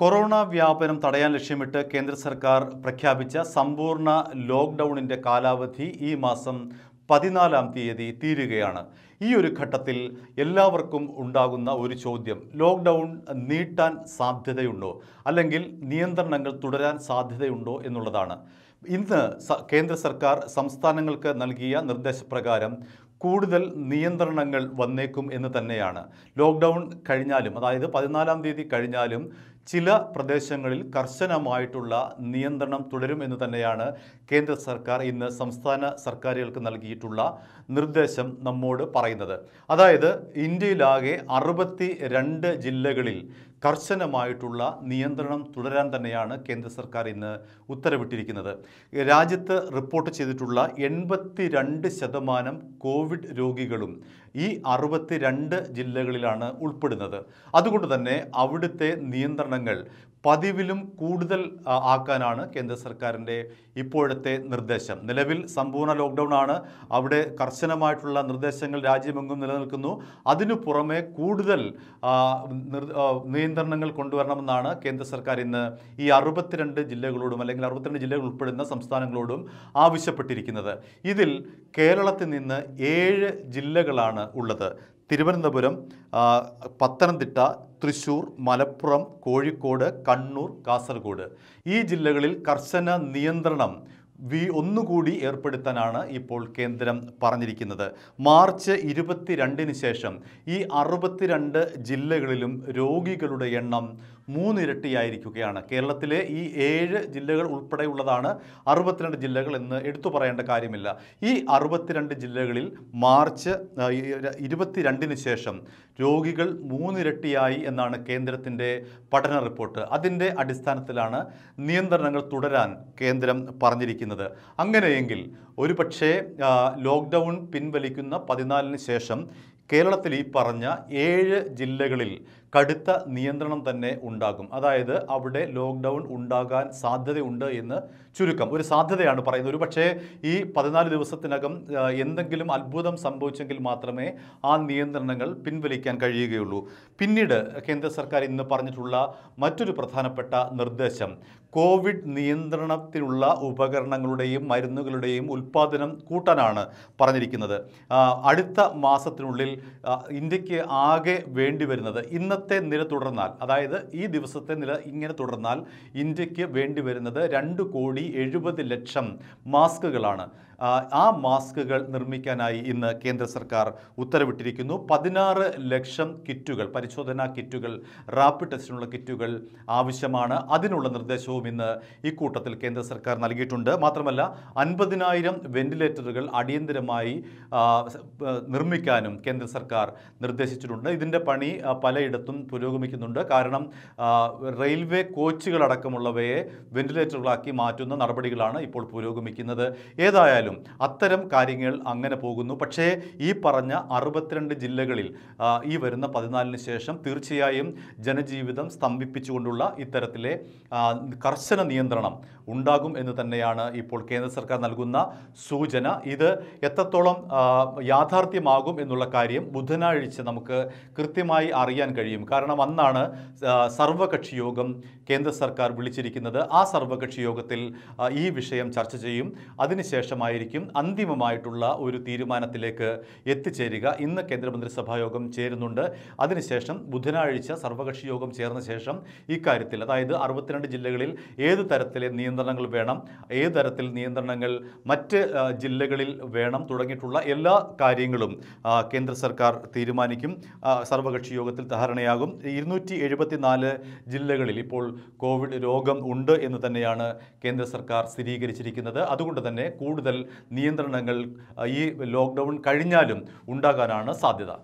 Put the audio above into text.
corona വ്യാപനം തടയാൻ ലക്ഷ്യമിട്ട് കേന്ദ്ര സർക്കാർ പ്രഖ്യാപിച്ച സമ്പൂർണ്ണ ലോക്ക്ഡൌണിൻ്റെ കാലാവധി ഈ മാസം പതിനാലാം തീയതി തീരുകയാണ് ഈ ഒരു ഘട്ടത്തിൽ എല്ലാവർക്കും ഉണ്ടാകുന്ന ഒരു ചോദ്യം ലോക്ക്ഡൗൺ നീട്ടാൻ സാധ്യതയുണ്ടോ അല്ലെങ്കിൽ നിയന്ത്രണങ്ങൾ തുടരാൻ സാധ്യതയുണ്ടോ എന്നുള്ളതാണ് ഇന്ന് കേന്ദ്ര സർക്കാർ സംസ്ഥാനങ്ങൾക്ക് നൽകിയ നിർദ്ദേശപ്രകാരം കൂടുതൽ നിയന്ത്രണങ്ങൾ വന്നേക്കും എന്ന് തന്നെയാണ് ലോക്ക്ഡൗൺ കഴിഞ്ഞാലും അതായത് പതിനാലാം തീയതി കഴിഞ്ഞാലും ചില പ്രദേശങ്ങളിൽ കർശനമായിട്ടുള്ള നിയന്ത്രണം തുടരും എന്ന് തന്നെയാണ് കേന്ദ്ര സർക്കാർ ഇന്ന് സംസ്ഥാന സർക്കാരുകൾക്ക് നൽകിയിട്ടുള്ള നിർദ്ദേശം നമ്മോട് പറയുന്നത് അതായത് ഇന്ത്യയിലാകെ അറുപത്തി രണ്ട് ജില്ലകളിൽ കർശനമായിട്ടുള്ള നിയന്ത്രണം തുടരാൻ തന്നെയാണ് കേന്ദ്ര സർക്കാർ ഇന്ന് ഉത്തരവിട്ടിരിക്കുന്നത് രാജ്യത്ത് റിപ്പോർട്ട് ചെയ്തിട്ടുള്ള എൺപത്തി രണ്ട് ശതമാനം കോവിഡ് രോഗികളും ഈ അറുപത്തി ജില്ലകളിലാണ് ഉൾപ്പെടുന്നത് അതുകൊണ്ട് തന്നെ അവിടുത്തെ നിയന്ത്രണ നിയന്ത്രണങ്ങൾ പതിവിലും കൂടുതൽ ആക്കാനാണ് കേന്ദ്ര സർക്കാരിൻ്റെ ഇപ്പോഴത്തെ നിർദ്ദേശം നിലവിൽ സമ്പൂർണ്ണ ലോക്ക്ഡൗൺ ആണ് അവിടെ കർശനമായിട്ടുള്ള നിർദ്ദേശങ്ങൾ രാജ്യമെങ്ങും നിലനിൽക്കുന്നു അതിനു പുറമെ കൂടുതൽ നിയന്ത്രണങ്ങൾ കൊണ്ടുവരണമെന്നാണ് കേന്ദ്ര സർക്കാർ ഇന്ന് ഈ അറുപത്തിരണ്ട് ജില്ലകളോടും അല്ലെങ്കിൽ അറുപത്തിരണ്ട് ജില്ലകൾ ഉൾപ്പെടുന്ന സംസ്ഥാനങ്ങളോടും ആവശ്യപ്പെട്ടിരിക്കുന്നത് ഇതിൽ കേരളത്തിൽ നിന്ന് ഏഴ് ജില്ലകളാണ് ഉള്ളത് തിരുവനന്തപുരം പത്തനംതിട്ട തൃശൂർ മലപ്പുറം കോഴിക്കോട് കണ്ണൂർ കാസർഗോഡ് ഈ ജില്ലകളിൽ കർശന നിയന്ത്രണം വി ഒന്നുകൂടി ഏർപ്പെടുത്താനാണ് ഇപ്പോൾ കേന്ദ്രം പറഞ്ഞിരിക്കുന്നത് മാർച്ച് ഇരുപത്തിരണ്ടിന് ശേഷം ഈ അറുപത്തിരണ്ട് ജില്ലകളിലും രോഗികളുടെ എണ്ണം മൂന്നിരട്ടിയായിരിക്കുകയാണ് കേരളത്തിലെ ഈ ഏഴ് ജില്ലകൾ ഉൾപ്പെടെയുള്ളതാണ് അറുപത്തിരണ്ട് ജില്ലകൾ എന്ന് എടുത്തു പറയേണ്ട കാര്യമില്ല ഈ അറുപത്തിരണ്ട് ജില്ലകളിൽ മാർച്ച് ഇരുപത്തിരണ്ടിന് ശേഷം രോഗികൾ മൂന്നിരട്ടിയായി എന്നാണ് കേന്ദ്രത്തിൻ്റെ പഠന റിപ്പോർട്ട് അതിൻ്റെ അടിസ്ഥാനത്തിലാണ് നിയന്ത്രണങ്ങൾ തുടരാൻ കേന്ദ്രം പറഞ്ഞിരിക്കുന്നത് അങ്ങനെയെങ്കിൽ ഒരുപക്ഷേ ലോക്ക്ഡൗൺ പിൻവലിക്കുന്ന പതിനാലിന് ശേഷം കേരളത്തിൽ ഈ പറഞ്ഞ ഏഴ് ജില്ലകളിൽ കടുത്ത നിയന്ത്രണം തന്നെ ഉണ്ടാകും അതായത് അവിടെ ലോക്ക്ഡൗൺ ഉണ്ടാകാൻ സാധ്യതയുണ്ട് എന്ന് ചുരുക്കം ഒരു സാധ്യതയാണ് പറയുന്നത് ഒരു പക്ഷേ ഈ പതിനാല് ദിവസത്തിനകം എന്തെങ്കിലും അത്ഭുതം സംഭവിച്ചെങ്കിൽ മാത്രമേ ആ നിയന്ത്രണങ്ങൾ പിൻവലിക്കാൻ കഴിയുകയുള്ളൂ പിന്നീട് കേന്ദ്ര സർക്കാർ ഇന്ന് പറഞ്ഞിട്ടുള്ള മറ്റൊരു പ്രധാനപ്പെട്ട നിർദ്ദേശം കോവിഡ് നിയന്ത്രണത്തിനുള്ള ഉപകരണങ്ങളുടെയും മരുന്നുകളുടെയും ഉൽപ്പാദനം കൂട്ടാനാണ് പറഞ്ഞിരിക്കുന്നത് അടുത്ത മാസത്തിനുള്ളിൽ ഇന്ത്യക്ക് ആകെ വരുന്നത് ഇന്ന് ഇന്നത്തെ നില തുടർന്നാൽ അതായത് ഈ ദിവസത്തെ നില ഇങ്ങനെ തുടർന്നാൽ ഇന്ത്യക്ക് വേണ്ടി വരുന്നത് രണ്ട് കോടി എഴുപത് ലക്ഷം മാസ്കുകളാണ് ആ മാസ്കുകൾ നിർമ്മിക്കാനായി ഇന്ന് കേന്ദ്ര സർക്കാർ ഉത്തരവിട്ടിരിക്കുന്നു പതിനാറ് ലക്ഷം കിറ്റുകൾ പരിശോധനാ കിറ്റുകൾ റാപ്പിഡ് ടെസ്റ്റിനുള്ള കിറ്റുകൾ ആവശ്യമാണ് അതിനുള്ള നിർദ്ദേശവും ഇന്ന് ഇക്കൂട്ടത്തിൽ കേന്ദ്ര സർക്കാർ നൽകിയിട്ടുണ്ട് മാത്രമല്ല അൻപതിനായിരം വെന്റിലേറ്ററുകൾ അടിയന്തരമായി നിർമ്മിക്കാനും കേന്ദ്ര സർക്കാർ നിർദ്ദേശിച്ചിട്ടുണ്ട് ഇതിൻ്റെ പണി പലയിടത്തും പലയിടത്തും പുരോഗമിക്കുന്നുണ്ട് കാരണം റെയിൽവേ കോച്ചുകളടക്കമുള്ളവയെ വെന്റിലേറ്ററുകളാക്കി മാറ്റുന്ന നടപടികളാണ് ഇപ്പോൾ പുരോഗമിക്കുന്നത് ഏതായാലും അത്തരം കാര്യങ്ങൾ അങ്ങനെ പോകുന്നു പക്ഷേ ഈ പറഞ്ഞ അറുപത്തിരണ്ട് ജില്ലകളിൽ ഈ വരുന്ന പതിനാലിന് ശേഷം തീർച്ചയായും ജനജീവിതം സ്തംഭിപ്പിച്ചുകൊണ്ടുള്ള ഇത്തരത്തിലെ കർശന നിയന്ത്രണം ഉണ്ടാകും എന്ന് തന്നെയാണ് ഇപ്പോൾ കേന്ദ്ര സർക്കാർ നൽകുന്ന സൂചന ഇത് എത്രത്തോളം യാഥാർത്ഥ്യമാകും എന്നുള്ള കാര്യം ബുധനാഴ്ച നമുക്ക് കൃത്യമായി അറിയാൻ കഴിയും ചെയ്യും കാരണം അന്നാണ് സർവകക്ഷി യോഗം കേന്ദ്ര സർക്കാർ വിളിച്ചിരിക്കുന്നത് ആ സർവകക്ഷി യോഗത്തിൽ ഈ വിഷയം ചർച്ച ചെയ്യും അതിനുശേഷമായിരിക്കും അന്തിമമായിട്ടുള്ള ഒരു തീരുമാനത്തിലേക്ക് എത്തിച്ചേരുക ഇന്ന് കേന്ദ്രമന്ത്രിസഭാ യോഗം ചേരുന്നുണ്ട് അതിനുശേഷം ബുധനാഴ്ച സർവകക്ഷി യോഗം ചേർന്ന ശേഷം ഇക്കാര്യത്തിൽ അതായത് അറുപത്തിരണ്ട് ജില്ലകളിൽ ഏത് തരത്തിലെ നിയന്ത്രണങ്ങൾ വേണം ഏത് തരത്തിൽ നിയന്ത്രണങ്ങൾ മറ്റ് ജില്ലകളിൽ വേണം തുടങ്ങിയിട്ടുള്ള എല്ലാ കാര്യങ്ങളും കേന്ദ്ര സർക്കാർ തീരുമാനിക്കും സർവകക്ഷി യോഗത്തിൽ ധാരണയായി തന്നെയാകും ഇരുന്നൂറ്റി എഴുപത്തിനാല് ജില്ലകളിൽ ഇപ്പോൾ കോവിഡ് രോഗം ഉണ്ട് എന്ന് തന്നെയാണ് കേന്ദ്ര സർക്കാർ സ്ഥിരീകരിച്ചിരിക്കുന്നത് അതുകൊണ്ട് തന്നെ കൂടുതൽ നിയന്ത്രണങ്ങൾ ഈ ലോക്ക്ഡൗൺ കഴിഞ്ഞാലും ഉണ്ടാകാനാണ് സാധ്യത